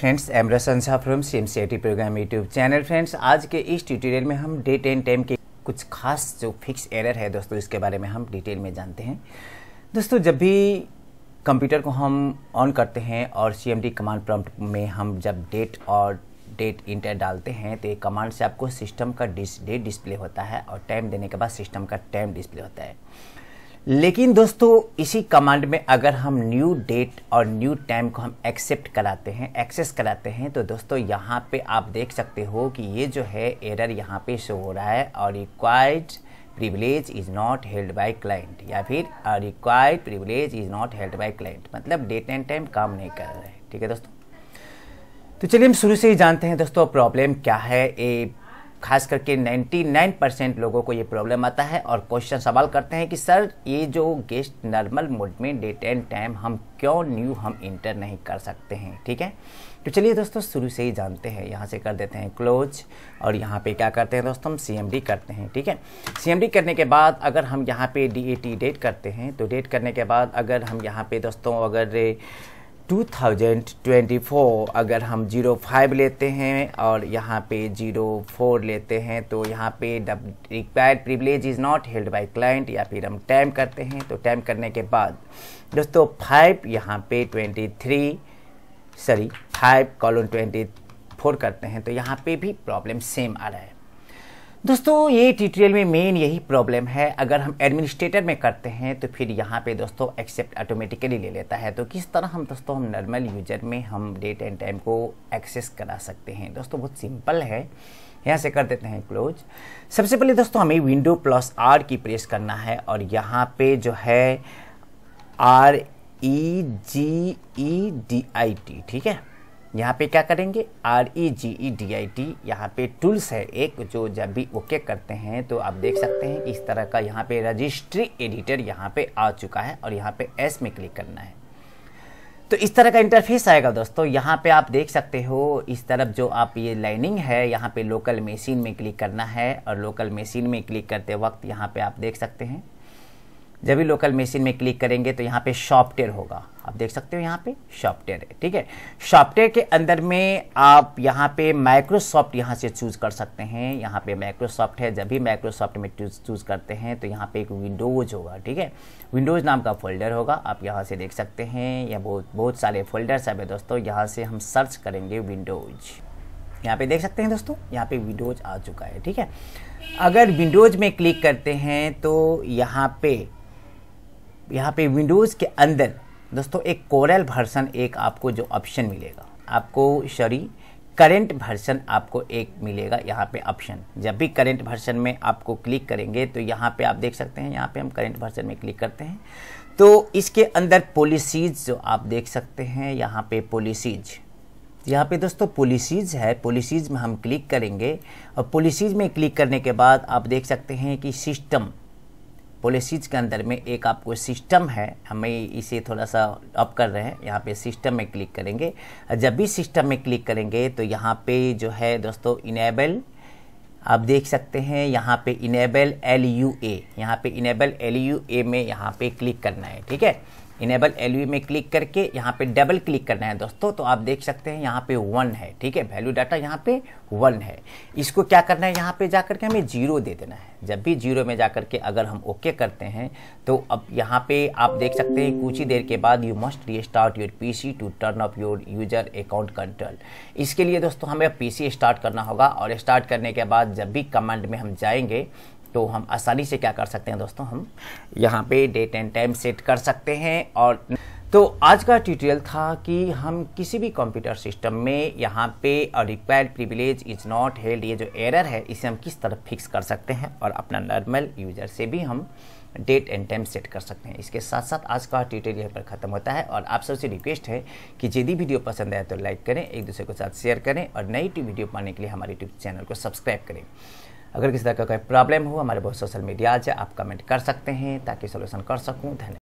friends एमरा संसा from C M C I T program YouTube channel friends आज के इस ट्यूटोरियल में हम डेट एंड टाइम के कुछ खास जो फिक्स एरर है दोस्तों इसके बारे में हम डिटेल में जानते हैं दोस्तों जब भी कंप्यूटर को हम ऑन करते हैं और C M D command prompt में हम जब डेट और डेट इंटर डालते हैं तो ये कमांड से आपको सिस्टम का डिस डेट डिस्प्ले होता है और टाइम देने के बाद सिस्टम का टाइम डिस्प्ले होता है लेकिन दोस्तों इसी कमांड में अगर हम न्यू डेट और न्यू टाइम को हम एक्सेप्ट कराते हैं एक्सेस कराते हैं तो दोस्तों यहाँ पे आप देख सकते हो कि ये जो है एरर यहाँ पे शो हो रहा है और required privilege is not held by client या फिर required privilege is not held by client मतलब डेट एंड टाइम काम नहीं कर रहे हैं ठीक है दोस्तों तो चलिए हम शुरू से ही जानते हैं दोस्तों प्रॉब्लम क्या है ए खास करके 99 परसेंट लोगों को ये प्रॉब्लम आता है और क्वेश्चन सवाल करते हैं कि सर ये जो गेस्ट नॉर्मल मोड में डेट एंड टाइम हम क्यों न्यू हम इंटर नहीं कर सकते हैं ठीक है तो चलिए दोस्तों शुरू से ही जानते हैं यहाँ से कर देते हैं क्लोज और यहाँ पे क्या करते हैं दोस्तों हम सी करते हैं ठीक है सी करने के बाद अगर हम यहाँ पे डी डेट करते हैं तो डेट करने के बाद अगर हम यहाँ पे दोस्तों अगर 2024 अगर हम 05 लेते हैं और यहाँ पे 04 लेते हैं तो यहाँ पे required privilege is not held by client या फिर हम टाइम करते हैं तो टाइम करने के बाद दोस्तों 5 यहाँ पे 23 सॉरी 5 कॉलोन 24 करते हैं तो यहाँ पे भी प्रॉब्लम सेम आ रहा है दोस्तों ये ट्यूटोरियल में मेन यही प्रॉब्लम है अगर हम एडमिनिस्ट्रेटर में करते हैं तो फिर यहाँ पे दोस्तों एक्सेप्ट ऑटोमेटिकली ले लेता है तो किस तरह हम दोस्तों हम नॉर्मल यूजर में हम डेट एंड टाइम को एक्सेस करा सकते हैं दोस्तों बहुत सिंपल है यहाँ से कर देते हैं क्लोज सबसे पहले दोस्तों हमें विंडो प्लस आर की प्रेस करना है और यहाँ पे जो है R E G E D I T ठीक है यहाँ पे क्या करेंगे R E G E D I T यहाँ पे टूल्स है एक जो जब भी ओके करते हैं तो आप देख सकते हैं कि इस तरह का यहाँ पे रजिस्ट्री एडिटर यहाँ पे आ चुका है और यहाँ पे एस में क्लिक करना है तो इस तरह का इंटरफेस आएगा दोस्तों यहाँ पे आप देख सकते हो इस तरफ जो आप ये लाइनिंग है यहाँ पे लोकल मशीन में क्लिक करना है और लोकल मशीन में क्लिक करते वक्त यहाँ पे आप देख सकते हैं जब भी लोकल मशीन में क्लिक करेंगे तो यहाँ पे शॉपटेयर होगा आप देख सकते हो यहाँ पे शॉपटेयर है ठीक है शॉपटेयर के अंदर में आप यहाँ पे माइक्रोसॉफ्ट यहाँ से चूज कर सकते हैं यहाँ पे माइक्रोसॉफ्ट है जब भी माइक्रोसॉफ्ट में चूज करते हैं तो यहाँ पे एक विंडोज होगा ठीक है विंडोज नाम का फोल्डर होगा आप यहाँ से देख सकते हैं या बहुत बहुत सारे फोल्डर सब है दोस्तों यहाँ से हम सर्च करेंगे विंडोज यहाँ पे देख सकते हैं दोस्तों यहाँ पे विंडोज आ चुका है ठीक है अगर विंडोज में क्लिक करते हैं तो यहाँ पे यहाँ पे विंडोज़ के अंदर दोस्तों एक कोरल वर्सन एक आपको जो ऑप्शन मिलेगा आपको सॉरी करेंट वर्सन आपको एक मिलेगा यहाँ पे ऑप्शन जब भी करेंट वर्सन में आपको क्लिक करेंगे तो यहाँ पे आप देख सकते हैं यहाँ पे हम करेंट वर्सन में क्लिक करते हैं तो इसके अंदर पॉलिसीज़ जो आप देख सकते हैं यहाँ पे पॉलिसीज़ यहाँ पे दोस्तों पॉलिसीज़ है पॉलिसीज़ में हम क्लिक करेंगे और पॉलिसीज़ में क्लिक करने के बाद आप देख सकते हैं कि सिस्टम पॉलिसीज के अंदर में एक आपको सिस्टम है हमें इसे थोड़ा सा अप कर रहे हैं यहाँ पे सिस्टम में क्लिक करेंगे जब भी सिस्टम में क्लिक करेंगे तो यहाँ पे जो है दोस्तों इनेबल आप देख सकते हैं यहाँ पे इनेबल एल यू ए यहाँ पे इनेबल एल यू ए में यहाँ पे क्लिक करना है ठीक है इनेबल एल में क्लिक करके यहाँ पे डबल क्लिक करना है दोस्तों तो आप देख सकते हैं यहाँ पे वन है ठीक है वैल्यू डाटा यहाँ पे वन है इसको क्या करना है यहाँ पे जा करके हमें जीरो दे देना है जब भी जीरो में जा करके अगर हम ओके करते हैं तो अब यहाँ पे आप देख सकते हैं कुछ ही देर के बाद you must restart your P C to turn off your user account control इसके लिए दोस्तों हमें पी सी स्टार्ट करना होगा और स्टार्ट करने के बाद जब भी कमांड में हम जाएंगे तो हम आसानी से क्या कर सकते हैं दोस्तों हम यहाँ पे डेट एंड टाइम सेट कर सकते हैं और तो आज का ट्यूटोरियल था कि हम किसी भी कंप्यूटर सिस्टम में यहाँ पे required privilege is not held ये जो एरर है इसे हम किस तरह फिक्स कर सकते हैं और अपना नॉर्मल यूजर से भी हम डेट एंड टाइम सेट कर सकते हैं इसके साथ साथ आज का ट्यूटोरियल यहाँ पर ख़त्म होता है और आप सबसे रिक्वेस्ट है कि यदि वीडियो पसंद आए तो लाइक करें एक दूसरे के साथ शेयर करें और नई वीडियो पाने के लिए हमारे यूट्यूब चैनल को सब्सक्राइब करें अगर किसी तरह का कोई प्रॉब्लम हो हमारे बहुत सोशल मीडियाज है आप कमेंट कर सकते हैं ताकि सोल्यूशन कर सकूँ धन्यवाद